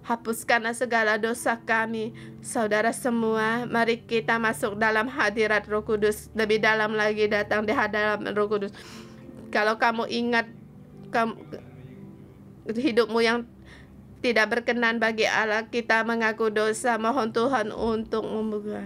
Hapuskanlah segala dosa kami. Saudara semua, mari kita masuk dalam hadirat Roh Kudus. Lebih dalam lagi datang di hadapan Roh Kudus. Kalau kamu ingat kamu, hidupmu yang tidak berkenan bagi Allah, kita mengaku dosa. Mohon Tuhan untuk membuka.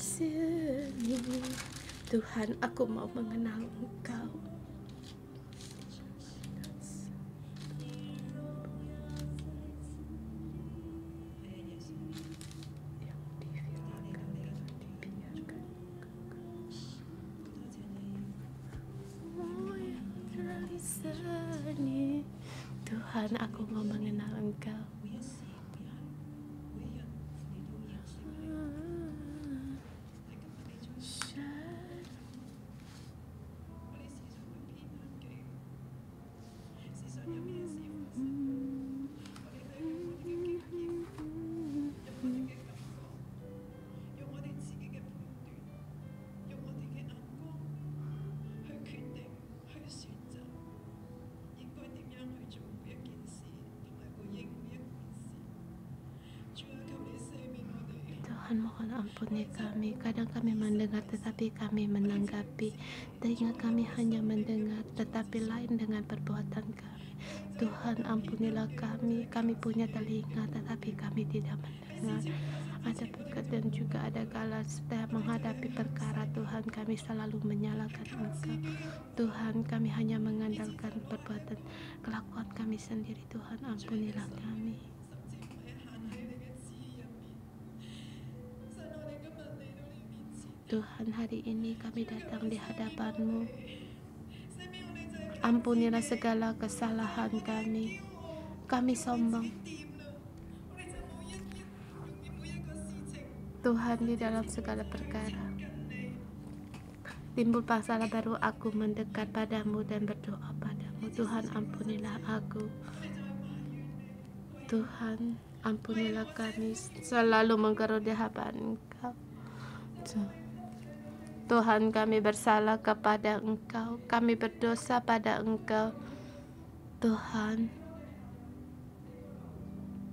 sini Tuhan aku mau mengenal engkau Tuhan aku mau mengenal engkau ampuni kami. Kadang kami mendengar tetapi kami menanggapi. Teringat kami hanya mendengar tetapi lain dengan perbuatan kami. Tuhan ampunilah kami. Kami punya telinga tetapi kami tidak mendengar. Ada berkat dan juga ada galas setiap menghadapi perkara Tuhan kami selalu menyalahkan Engkau. Tuhan kami hanya mengandalkan perbuatan kelakuan kami sendiri. Tuhan ampunilah kami. Tuhan hari ini kami datang di hadapanmu, ampunilah segala kesalahan kami kami sombong Tuhan di dalam segala perkara timbul pasal baru aku mendekat padamu dan berdoa padamu Tuhan ampunilah aku Tuhan ampunilah kami selalu menggerudi di engkau Tuhan. Tuhan kami bersalah kepada Engkau, kami berdosa pada Engkau. Tuhan,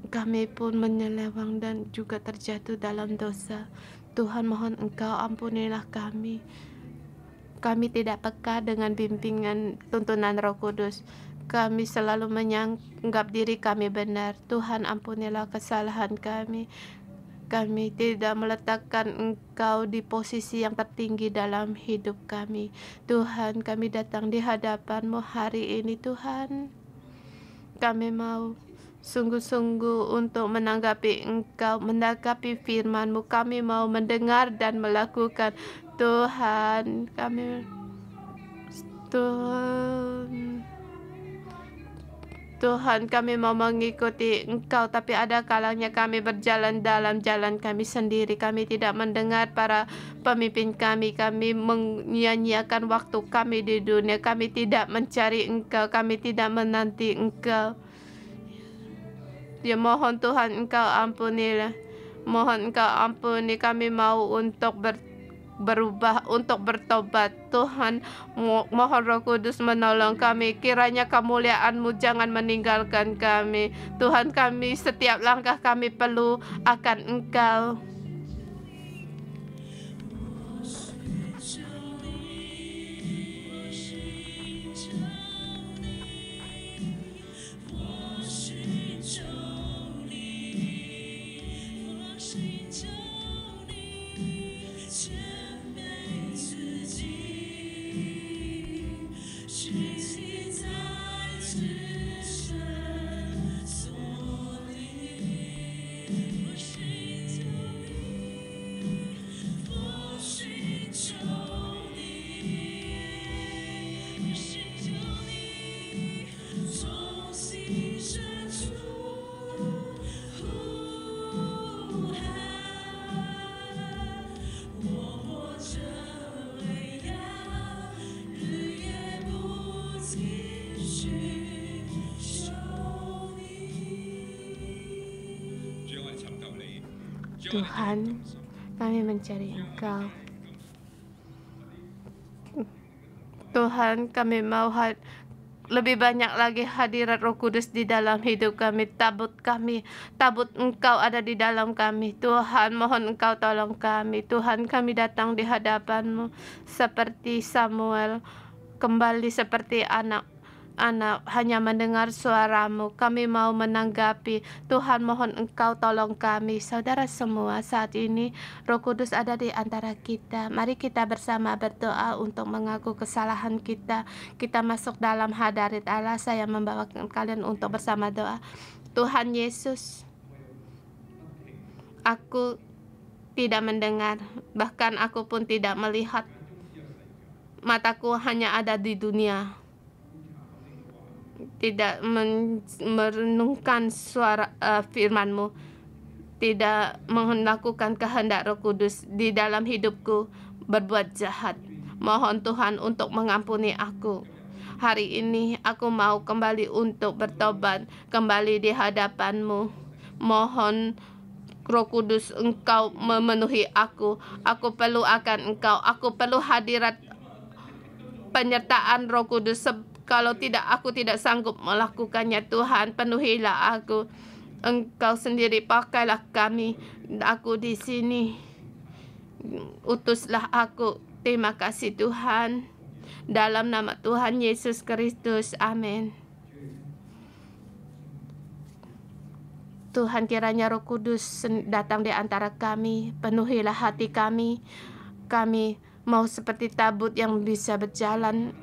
kami pun menyelewang dan juga terjatuh dalam dosa. Tuhan mohon Engkau ampunilah kami. Kami tidak peka dengan bimbingan tuntunan Roh Kudus. Kami selalu menyanggap diri kami benar. Tuhan ampunilah kesalahan kami kami tidak meletakkan Engkau di posisi yang tertinggi dalam hidup kami. Tuhan, kami datang di hadapan-Mu hari ini, Tuhan. Kami mau sungguh-sungguh untuk menanggapi Engkau, menanggapi firman-Mu. Kami mau mendengar dan melakukan. Tuhan, kami Tuhan Tuhan kami mau mengikuti engkau tapi ada kalanya kami berjalan dalam jalan kami sendiri kami tidak mendengar para pemimpin kami kami menyia waktu kami di dunia kami tidak mencari engkau kami tidak menanti engkau ya mohon Tuhan engkau ampunilah mohon engkau ampuni kami mau untuk ber berubah untuk bertobat. Tuhan, mohon Roh Kudus menolong kami. Kiranya kemuliaanMu jangan meninggalkan kami. Tuhan, kami setiap langkah kami perlu akan Engkau. Tuhan, kami mencari Engkau. Tuhan, kami mau had lebih banyak lagi hadirat Roh Kudus di dalam hidup kami, tabut kami, tabut Engkau ada di dalam kami. Tuhan, mohon Engkau tolong kami. Tuhan, kami datang di hadapan-Mu seperti Samuel, kembali seperti anak anak hanya mendengar suaramu. Kami mau menanggapi. Tuhan mohon engkau tolong kami. Saudara semua saat ini roh kudus ada di antara kita. Mari kita bersama berdoa untuk mengaku kesalahan kita. Kita masuk dalam hadirat Allah. Saya membawa kalian untuk bersama doa. Tuhan Yesus, aku tidak mendengar, bahkan aku pun tidak melihat. Mataku hanya ada di dunia tidak men merenungkan suara uh, firman-Mu, tidak melakukan kehendak Roh Kudus di dalam hidupku, berbuat jahat. Mohon Tuhan untuk mengampuni aku. Hari ini aku mau kembali untuk bertobat, kembali di hadapan-Mu. Mohon Roh Kudus Engkau memenuhi aku. Aku perlu akan Engkau. Aku perlu hadirat penyertaan Roh Kudus kalau tidak aku tidak sanggup melakukannya Tuhan, penuhilah aku. Engkau sendiri pakailah kami. Aku di sini. Utuslah aku. Terima kasih Tuhan. Dalam nama Tuhan Yesus Kristus. Amin. Tuhan kiranya Roh Kudus datang di antara kami, penuhilah hati kami. Kami mau seperti tabut yang bisa berjalan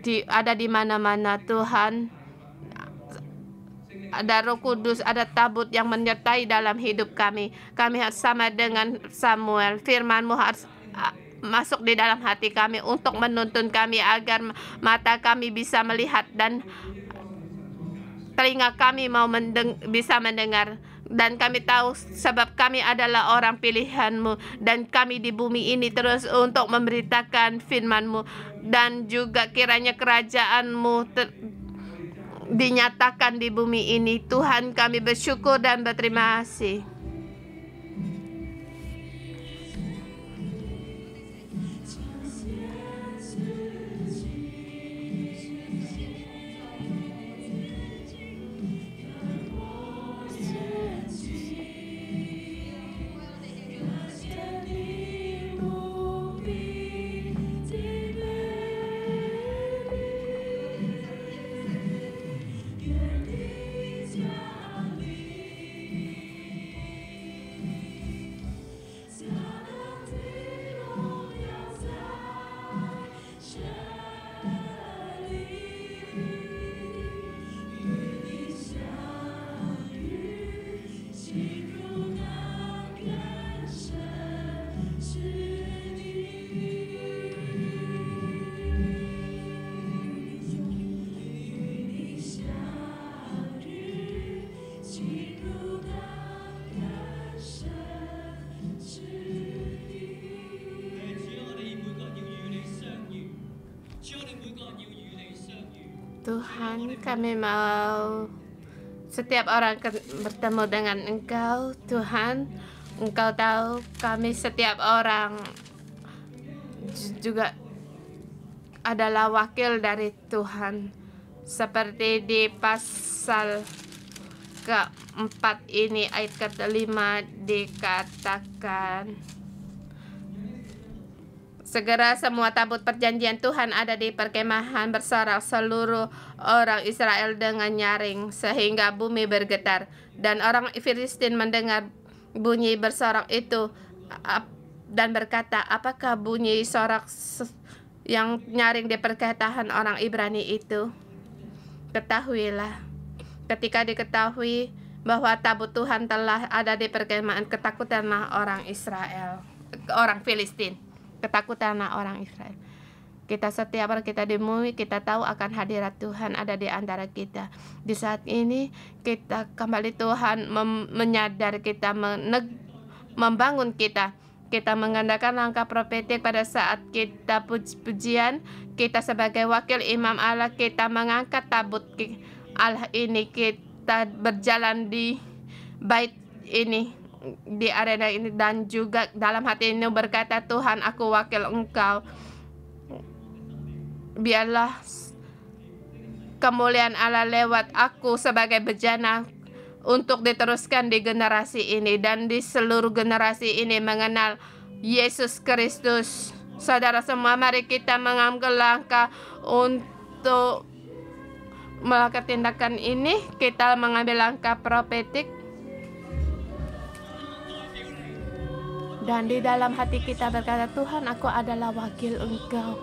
di ada di mana-mana Tuhan ada Roh Kudus, ada tabut yang menyertai dalam hidup kami. Kami harus sama dengan Samuel. FirmanMu harus masuk di dalam hati kami untuk menuntun kami agar mata kami bisa melihat dan telinga kami mau mendeng bisa mendengar dan kami tahu sebab kami adalah orang pilihanmu dan kami di bumi ini terus untuk memberitakan firmanmu dan juga kiranya kerajaanmu dinyatakan di bumi ini Tuhan kami bersyukur dan berterima kasih Kami mau setiap orang bertemu dengan Engkau, Tuhan. Engkau tahu kami setiap orang juga adalah wakil dari Tuhan. Seperti di pasal keempat ini ayat kelima dikatakan Segera semua tabut perjanjian Tuhan ada di perkemahan bersorak seluruh orang Israel dengan nyaring sehingga bumi bergetar dan orang Filistin mendengar bunyi bersorak itu dan berkata apakah bunyi sorak yang nyaring di perkemahan orang Ibrani itu ketahuilah ketika diketahui bahwa tabut Tuhan telah ada di perkemahan ketakutanlah orang Israel orang Filistin ketakutan anak orang Israel. Kita setiap hari kita demui, kita tahu akan hadirat Tuhan ada di antara kita. Di saat ini kita kembali Tuhan menyadar kita, membangun kita. Kita mengandalkan langkah profetik pada saat kita pujian, kita sebagai wakil imam Allah, kita mengangkat tabut Allah ini, kita berjalan di bait ini di arena ini dan juga dalam hati ini berkata Tuhan aku wakil engkau biarlah kemuliaan Allah lewat aku sebagai bejana untuk diteruskan di generasi ini dan di seluruh generasi ini mengenal Yesus Kristus saudara semua mari kita mengambil langkah untuk melakukan tindakan ini kita mengambil langkah propetik dan di dalam hati kita berkata Tuhan aku adalah wakil engkau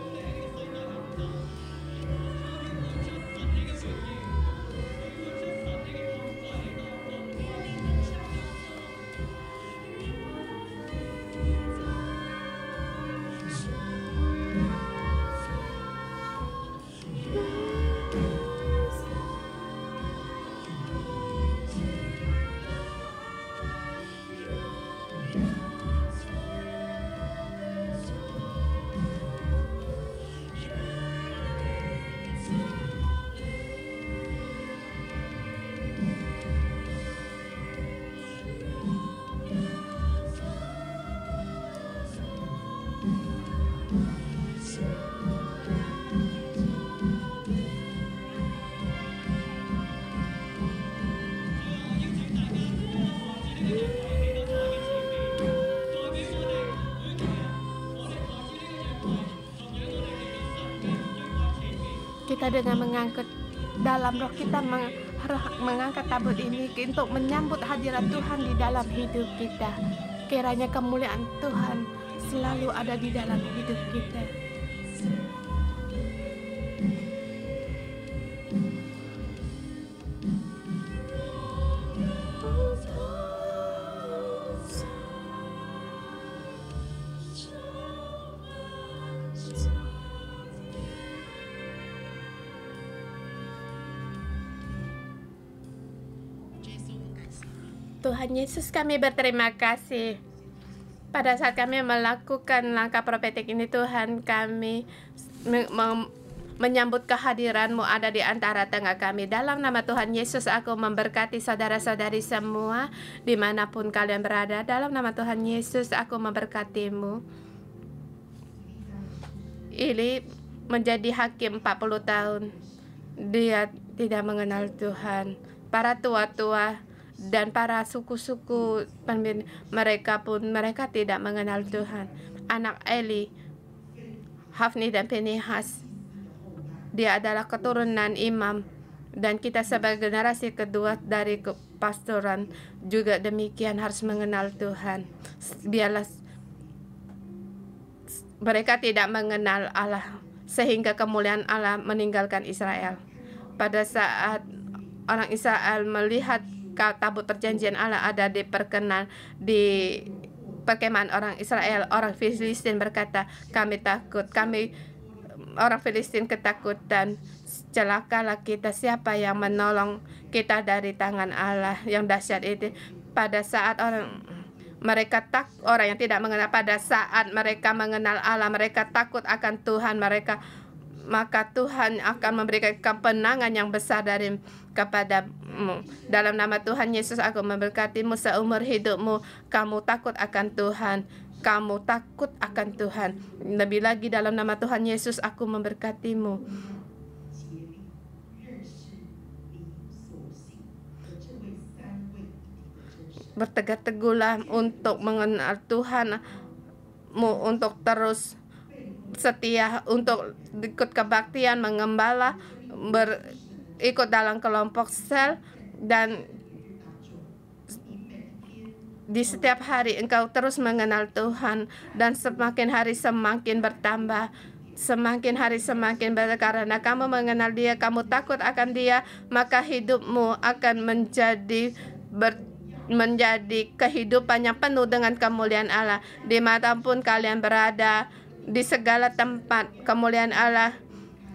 kita dengan mengangkat dalam roh kita meng, mengangkat tabut ini untuk menyambut hadirat Tuhan di dalam hidup kita. Kiranya kemuliaan Tuhan selalu ada di dalam hidup kita. Yesus kami berterima kasih. Pada saat kami melakukan langkah profetik ini Tuhan kami menyambut kehadiranmu ada di antara tengah kami. Dalam nama Tuhan Yesus aku memberkati saudara-saudari semua dimanapun kalian berada. Dalam nama Tuhan Yesus aku memberkatimu. Ili menjadi hakim 40 tahun. Dia tidak mengenal Tuhan. Para tua-tua dan para suku-suku mereka pun mereka tidak mengenal Tuhan. Anak Eli, Hafni dan Penihas, dia adalah keturunan imam dan kita sebagai generasi kedua dari kepastoran juga demikian harus mengenal Tuhan. Biarlah mereka tidak mengenal Allah sehingga kemuliaan Allah meninggalkan Israel. Pada saat orang Israel melihat ketika tabut perjanjian Allah ada diperkenan di perkemahan orang Israel, orang Filistin berkata, kami takut, kami orang Filistin ketakutan. Celakalah kita, siapa yang menolong kita dari tangan Allah yang dahsyat itu. Pada saat orang mereka tak orang yang tidak mengenal pada saat mereka mengenal Allah mereka takut akan Tuhan mereka maka Tuhan akan memberikan kemenangan yang besar dari kepadamu. Dalam nama Tuhan Yesus aku memberkatimu seumur hidupmu. Kamu takut akan Tuhan. Kamu takut akan Tuhan. Lebih lagi dalam nama Tuhan Yesus aku memberkatimu. Bertegak teguhlah untuk mengenal Tuhanmu untuk terus setia untuk ikut kebaktian mengembala ber ikut dalam kelompok sel dan di setiap hari engkau terus mengenal Tuhan dan semakin hari semakin bertambah semakin hari semakin banyak karena kamu mengenal dia kamu takut akan dia maka hidupmu akan menjadi ber, menjadi kehidupan yang penuh dengan kemuliaan Allah di dimanapun kalian berada di segala tempat kemuliaan Allah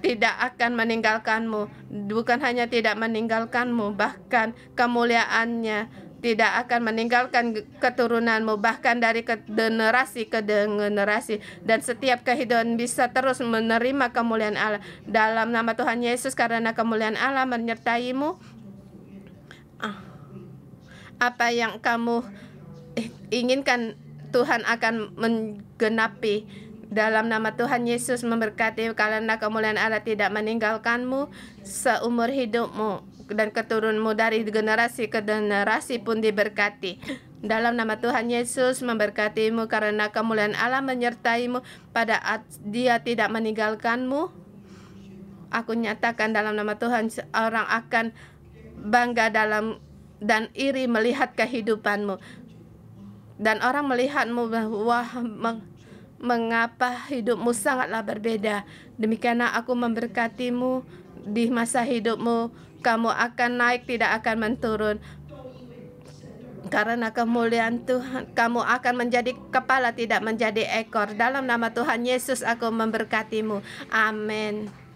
tidak akan meninggalkanmu. Bukan hanya tidak meninggalkanmu, bahkan kemuliaannya tidak akan meninggalkan keturunanmu bahkan dari ke generasi ke generasi dan setiap kehidupan bisa terus menerima kemuliaan Allah dalam nama Tuhan Yesus karena kemuliaan Allah menyertaimu ah, apa yang kamu inginkan Tuhan akan menggenapi dalam nama Tuhan Yesus memberkati karena kemuliaan Allah tidak meninggalkanmu seumur hidupmu dan keturunmu dari generasi ke generasi pun diberkati. Dalam nama Tuhan Yesus memberkatimu karena kemuliaan Allah menyertaimu pada dia tidak meninggalkanmu. Aku nyatakan dalam nama Tuhan orang akan bangga dalam dan iri melihat kehidupanmu. Dan orang melihatmu bahwa mengapa hidupmu sangatlah berbeda. Demikianlah aku memberkatimu di masa hidupmu. Kamu akan naik, tidak akan menurun. Karena kemuliaan Tuhan, kamu akan menjadi kepala, tidak menjadi ekor. Dalam nama Tuhan Yesus, aku memberkatimu. Amin.